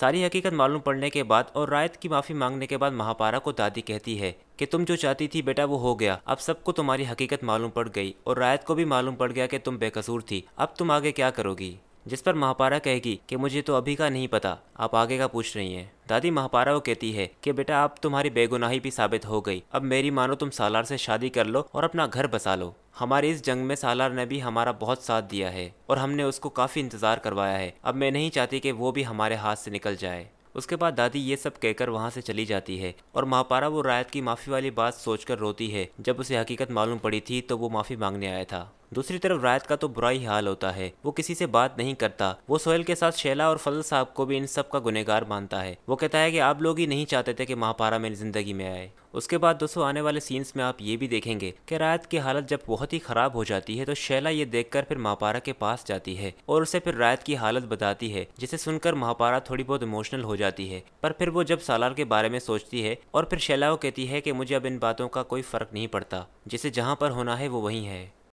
सारी हकीकत मालूम पड़ने के बाद और रायत की माफ़ी मांगने के बाद महापारा को दादी कहती है कि तुम जो चाहती थी बेटा वो हो गया अब सबको तुम्हारी हकीकत मालूम पड़ गई और रायत को भी मालूम पड़ गया कि तुम बेकसूर थी अब तुम आगे क्या करोगी जिस पर महापारा कहेगी कि मुझे तो अभी का नहीं पता आप आगे का पूछ रही हैं दादी महापारा को कहती है कि बेटा अब तुम्हारी बेगुनाही भी साबित हो गई अब मेरी मानो तुम सालार से शादी कर लो और अपना घर बसा लो हमारे इस जंग में सालार ने भी हमारा बहुत साथ दिया है और हमने उसको काफ़ी इंतज़ार करवाया है अब मैं नहीं चाहती कि वो भी हमारे हाथ से निकल जाए उसके बाद दादी ये सब कहकर वहाँ से चली जाती है और महापारा वो रायत की माफ़ी वाली बात सोचकर रोती है जब उसे हकीकत मालूम पड़ी थी तो वो माफ़ी मांगने आया था दूसरी तरफ रायत का तो बुरा ही हाल होता है वो किसी से बात नहीं करता वो सोहेल के साथ शैला और फजल साहब को भी इन सब का गुनेगार मानता है वो कहता है कि आप लोग ही नहीं चाहते थे कि महापारा मेरी जिंदगी में आए उसके बाद दोस्तों आने वाले सीन्स में आप ये भी देखेंगे कि रायत की हालत जब बहुत ही खराब हो जाती है तो शैला ये देखकर फिर महापारा के पास जाती है और उसे फिर रायत की हालत बताती है जिसे सुनकर महापारा थोड़ी बहुत इमोशनल हो जाती है पर फिर वो जब सालार के बारे में सोचती है और फिर शैला को कहती है कि मुझे अब इन बातों का कोई फर्क नहीं पड़ता जिसे जहाँ पर होना है वो वहीं है